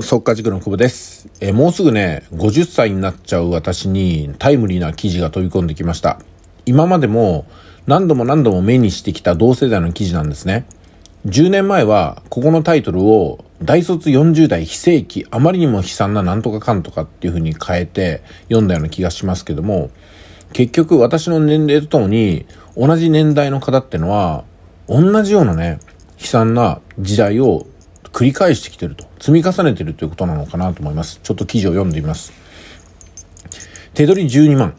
速化塾の久保です。えもうすぐね、50歳になっちゃう私にタイムリーな記事が飛び込んできました。今までも何度も何度も目にしてきた同世代の記事なんですね。10年前は、ここのタイトルを、大卒40代非正規、あまりにも悲惨ななんとかかんとかっていう風に変えて読んだような気がしますけども、結局私の年齢とともに、同じ年代の方ってのは、同じようなね、悲惨な時代を繰り返してきてると積み重ねてるということなのかなと思いますちょっと記事を読んでみます手取り12万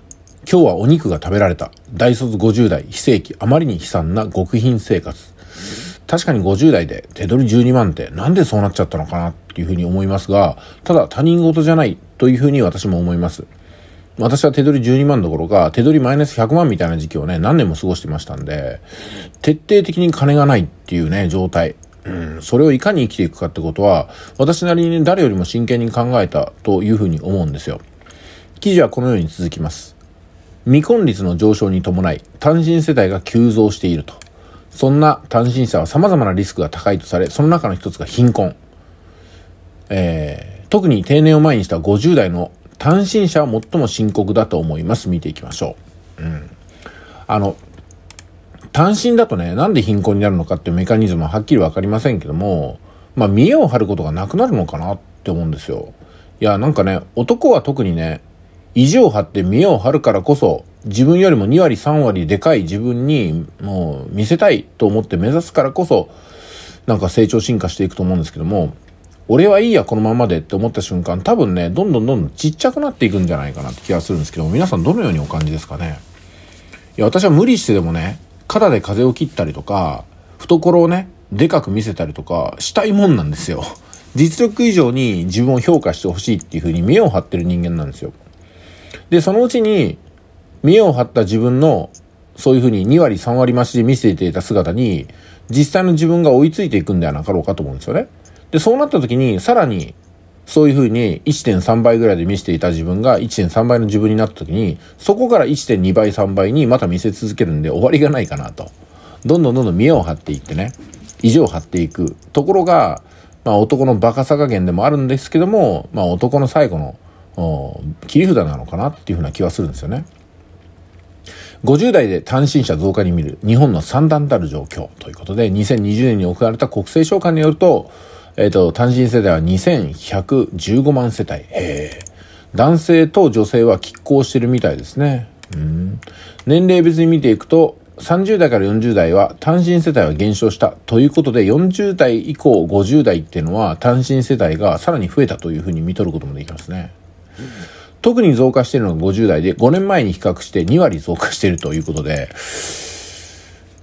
今日はお肉が食べられた大卒50代非正規あまりに悲惨な極貧生活確かに50代で手取り12万ってなんでそうなっちゃったのかなっていうふうに思いますがただ他人事じゃないというふうに私も思います私は手取り12万どころか、手取りマイナス100万みたいな時期をね、何年も過ごしてましたんで、徹底的に金がないっていうね、状態。うん、それをいかに生きていくかってことは、私なりに誰よりも真剣に考えたというふうに思うんですよ。記事はこのように続きます。未婚率の上昇に伴い、単身世帯が急増していると。そんな単身者は様々なリスクが高いとされ、その中の一つが貧困。えー、特に定年を前にした50代の単身者は最も深刻だと思います。見ていきましょう。うん。あの、単身だとね、なんで貧困になるのかっていうメカニズムははっきりわかりませんけども、まあ、見栄を張ることがなくなるのかなって思うんですよ。いや、なんかね、男は特にね、意地を張って見栄を張るからこそ、自分よりも2割3割でかい自分にもう見せたいと思って目指すからこそ、なんか成長進化していくと思うんですけども、俺はいいや、このままでって思った瞬間、多分ね、どんどんどんどんちっちゃくなっていくんじゃないかなって気がするんですけど、皆さんどのようにお感じですかねいや、私は無理してでもね、肩で風を切ったりとか、懐をね、でかく見せたりとかしたいもんなんですよ。実力以上に自分を評価してほしいっていう風に目を張ってる人間なんですよ。で、そのうちに、目を張った自分の、そういう風に2割3割増しで見せていた姿に、実際の自分が追いついていくんではなかろうかと思うんですよね。で、そうなった時に、さらにそういうふうに1.3倍ぐらいで見せていた自分が1.3倍の自分になった時に、そこから1.2倍、3倍にまた見せ続けるんで終わりがないかなと。どんどんどんどん見栄を張っていってね、意地を張っていくところが、まあ男のバカさ加減でもあるんですけども、まあ男の最後の切り札なのかなっていうふうな気はするんですよね。50代で単身者増加に見る日本の三段たる状況ということで、2020年に行われた国政召喚によると、えっ、ー、と、単身世帯は2115万世帯。へ男性と女性は拮抗してるみたいですね。うん。年齢別に見ていくと、30代から40代は単身世帯は減少したということで40代以降50代っていうのは単身世帯がさらに増えたというふうに見とることもできますね。特に増加しているのが50代で、5年前に比較して2割増加しているということで、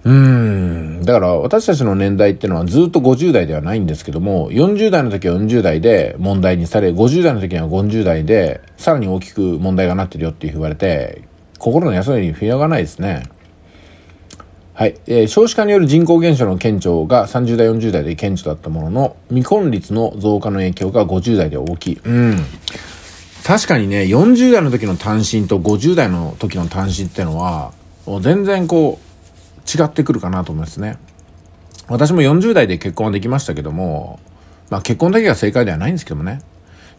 うん。だから私たちの年代ってのはずっと50代ではないんですけども、40代の時は40代で問題にされ、50代の時には50代で、さらに大きく問題がなってるよって言われて、心の休みに増やがないですね。はい。えー、少子化による人口減少の顕著が30代、40代で顕著だったものの、未婚率の増加の影響が50代で大きい。うん。確かにね、40代の時の単身と50代の時の単身ってのは、全然こう、違ってくるかなと思いますね。私も40代で結婚はできましたけども、まあ結婚だけが正解ではないんですけどもね。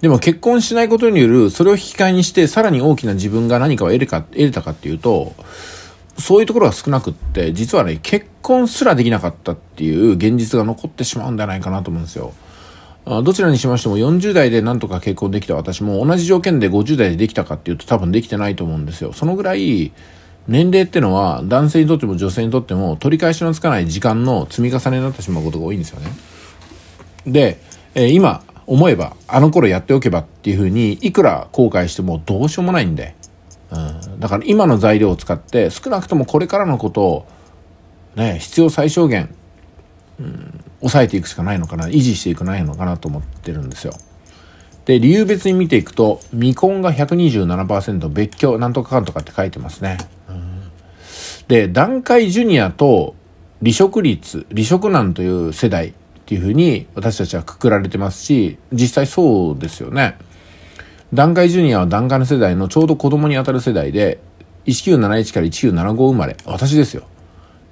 でも結婚しないことによる、それを引き換えにして、さらに大きな自分が何かを得るか、得れたかっていうと、そういうところが少なくって、実はね、結婚すらできなかったっていう現実が残ってしまうんじゃないかなと思うんですよ。どちらにしましても40代でなんとか結婚できた私も同じ条件で50代でできたかっていうと多分できてないと思うんですよ。そのぐらい、年齢ってのは男性にとっても女性にとっても取り返しのつかない時間の積み重ねになってしまうことが多いんですよね。で、えー、今思えばあの頃やっておけばっていうふうにいくら後悔してもどうしようもないんで、うん、だから今の材料を使って少なくともこれからのことをね、必要最小限、うん、抑えていくしかないのかな、維持していくないのかなと思ってるんですよ。で、理由別に見ていくと、未婚が127%、別居、なんとかかんとかって書いてますね。で、団塊ジュニアと離職率、離職難という世代っていうふうに私たちはくくられてますし、実際そうですよね。団塊ジュニアは団塊の世代のちょうど子供に当たる世代で、1971から1975生まれ。私ですよ。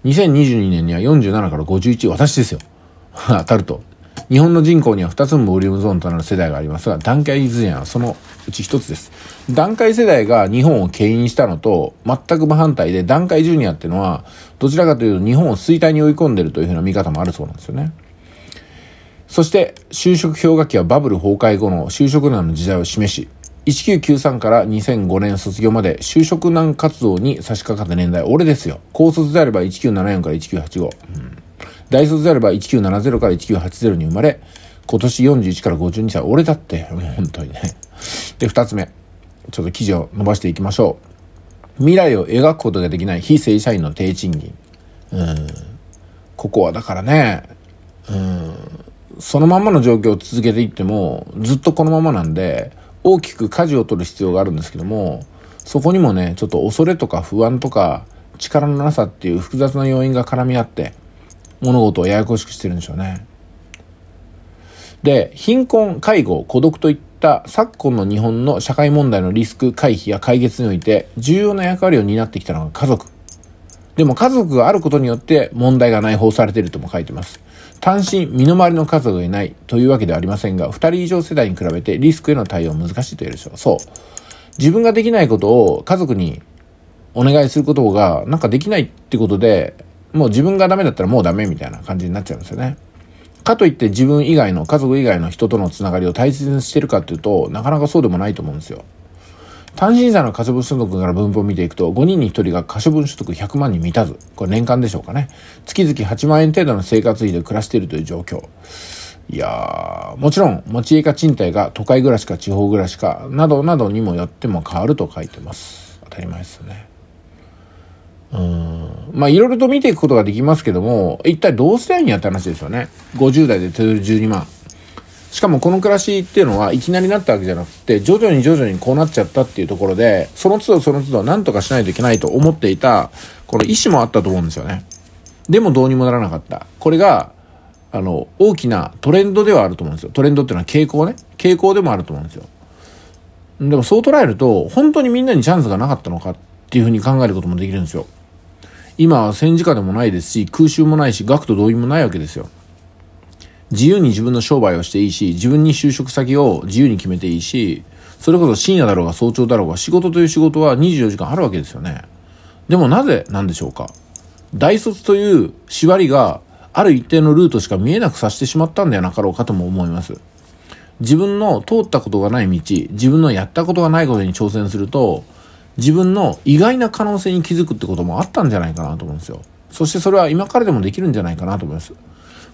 2022年には47から51、私ですよ。当たると。日本の人口には2つのボリュームゾーンとなる世代がありますが、団塊図前はそのうち1つです。団塊世代が日本を牽引したのと全く真反対で、団塊ジュニアっていうのは、どちらかというと日本を衰退に追い込んでるというふうな見方もあるそうなんですよね。そして、就職氷河期はバブル崩壊後の就職難の時代を示し、1993から2005年卒業まで就職難活動に差し掛かった年代、俺ですよ。高卒であれば1974から1985。うん大卒であれば1970から1980に生まれ、今年41から52歳。俺だって、もう本当にね。で、二つ目。ちょっと記事を伸ばしていきましょう。未来を描くことができない非正社員の低賃金。うん。ここはだからね、うん。そのままの状況を続けていっても、ずっとこのままなんで、大きく舵を取る必要があるんですけども、そこにもね、ちょっと恐れとか不安とか、力のなさっていう複雑な要因が絡み合って、物事をややこしくしてるんでしょうね。で、貧困、介護、孤独といった昨今の日本の社会問題のリスク回避や解決において重要な役割を担ってきたのが家族。でも家族があることによって問題が内包されているとも書いてます。単身、身の回りの家族がいないというわけではありませんが、2人以上世代に比べてリスクへの対応難しいと言えるでしょう。そう。自分ができないことを家族にお願いすることがなんかできないってことでもう自分がダメだったらもうダメみたいな感じになっちゃうんですよね。かといって自分以外の家族以外の人とのつながりを大切にしてるかっていうとなかなかそうでもないと思うんですよ。単身者の可処分所得から分布を見ていくと5人に1人が可処分所得100万に満たずこれ年間でしょうかね月々8万円程度の生活費で暮らしているという状況いやーもちろん持ち家か賃貸が都会暮らしか地方暮らしかなどなどにもよっても変わると書いてます当たり前ですよねうんまあいろいろと見ていくことができますけども、一体どうしたらいいんやって話ですよね。50代で手取り12万。しかもこの暮らしっていうのはいきなりなったわけじゃなくて、徐々に徐々にこうなっちゃったっていうところで、その都度その都度何とかしないといけないと思っていた、この意思もあったと思うんですよね。でもどうにもならなかった。これが、あの、大きなトレンドではあると思うんですよ。トレンドっていうのは傾向ね。傾向でもあると思うんですよ。でもそう捉えると、本当にみんなにチャンスがなかったのかっていうふうに考えることもできるんですよ。今は戦時下でもないですし、空襲もないし、学徒動員もないわけですよ。自由に自分の商売をしていいし、自分に就職先を自由に決めていいし、それこそ深夜だろうが早朝だろうが仕事という仕事は24時間あるわけですよね。でもなぜなんでしょうか大卒という縛りがある一定のルートしか見えなくさせてしまったんではなかろうかとも思います。自分の通ったことがない道、自分のやったことがないことに挑戦すると、自分の意外な可能性に気づくってこともあったんじゃないかなと思うんですよ。そしてそれは今からでもできるんじゃないかなと思います。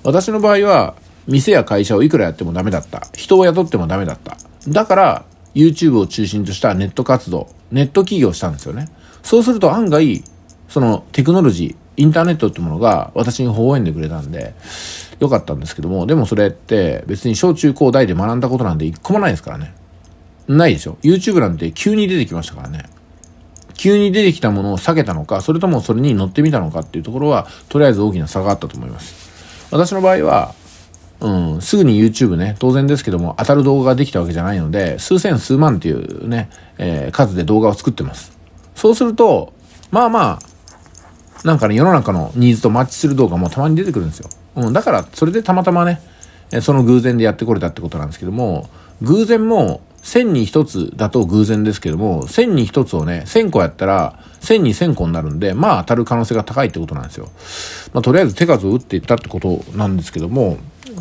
私の場合は、店や会社をいくらやってもダメだった。人を雇ってもダメだった。だから、YouTube を中心としたネット活動、ネット企業をしたんですよね。そうすると案外、そのテクノロジー、インターネットってものが私に微笑んでくれたんで、よかったんですけども、でもそれって別に小中高大で学んだことなんて一個もないですからね。ないでしょ。YouTube なんて急に出てきましたからね。急に出てきたものを避けたのか、それともそれに乗ってみたのかっていうところは、とりあえず大きな差があったと思います。私の場合は、うん、すぐに YouTube ね、当然ですけども、当たる動画ができたわけじゃないので、数千数万っていうね、えー、数で動画を作ってます。そうすると、まあまあ、なんかね、世の中のニーズとマッチする動画もたまに出てくるんですよ。うん、だから、それでたまたまね、その偶然でやってこれたってことなんですけども、偶然も、1000に1つだと偶然ですけども、1000に1つをね、1000個やったら、1000に1000個になるんで、まあ当たる可能性が高いってことなんですよ。まあとりあえず手数を打っていったってことなんですけども、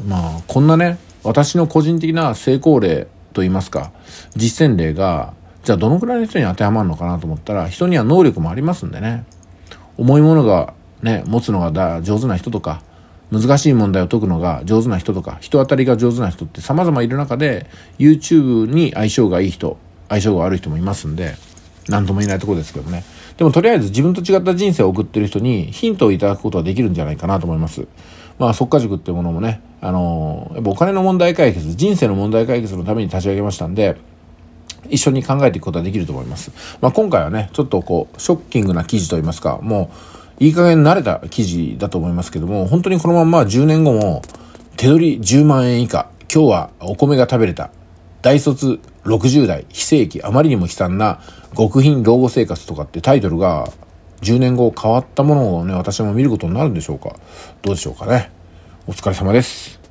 まあこんなね、私の個人的な成功例と言いますか、実践例が、じゃあどのくらいの人に当てはまるのかなと思ったら、人には能力もありますんでね。重いものがね、持つのが上手な人とか、難しい問題を解くのが上手な人とか人当たりが上手な人って様々いる中で YouTube に相性がいい人相性が悪い人もいますんで何とも言えないところですけどねでもとりあえず自分と違った人生を送ってる人にヒントをいただくことはできるんじゃないかなと思いますまあ、即価塾ってものもね、あのー、やっぱお金の問題解決、人生の問題解決のために立ち上げましたんで、一緒に考えていくことはできると思います。まあ、今回はね、ちょっとこう、ショッキングな記事といいますか、もう、いい加減慣れた記事だと思いますけども、本当にこのまま10年後も、手取り10万円以下、今日はお米が食べれた、大卒60代、非正規、あまりにも悲惨な極貧老後生活とかってタイトルが10年後変わったものをね、私も見ることになるんでしょうかどうでしょうかね。お疲れ様です。